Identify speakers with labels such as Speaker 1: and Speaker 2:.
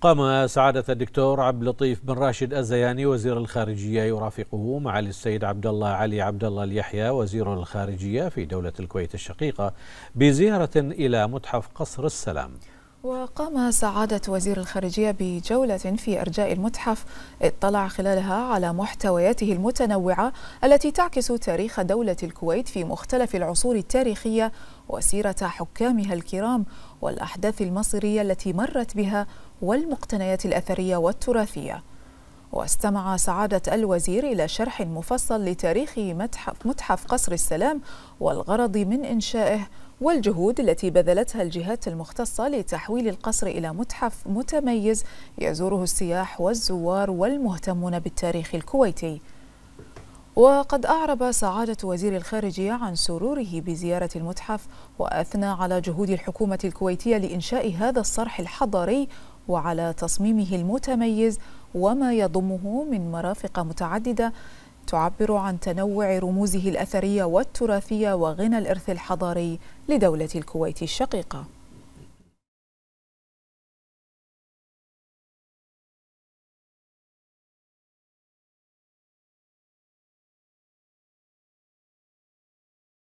Speaker 1: قام سعادة الدكتور عبد اللطيف بن راشد الزياني وزير الخارجية يرافقه معالي السيد عبد الله علي عبد الله اليحيى وزير الخارجية في دولة الكويت الشقيقة بزيارة إلى متحف قصر السلام
Speaker 2: وقام سعادة وزير الخارجية بجولة في أرجاء المتحف اطلع خلالها على محتوياته المتنوعة التي تعكس تاريخ دولة الكويت في مختلف العصور التاريخية وسيرة حكامها الكرام والأحداث المصيرية التي مرت بها والمقتنيات الأثرية والتراثية واستمع سعادة الوزير إلى شرح مفصل لتاريخ متحف, متحف قصر السلام والغرض من إنشائه والجهود التي بذلتها الجهات المختصة لتحويل القصر إلى متحف متميز يزوره السياح والزوار والمهتمون بالتاريخ الكويتي وقد أعرب سعادة وزير الخارجية عن سروره بزيارة المتحف وأثنى على جهود الحكومة الكويتية لإنشاء هذا الصرح الحضاري وعلى تصميمه المتميز وما يضمه من مرافق متعدده تعبر عن تنوع رموزه الاثريه والتراثيه وغنى الارث الحضاري لدوله الكويت الشقيقه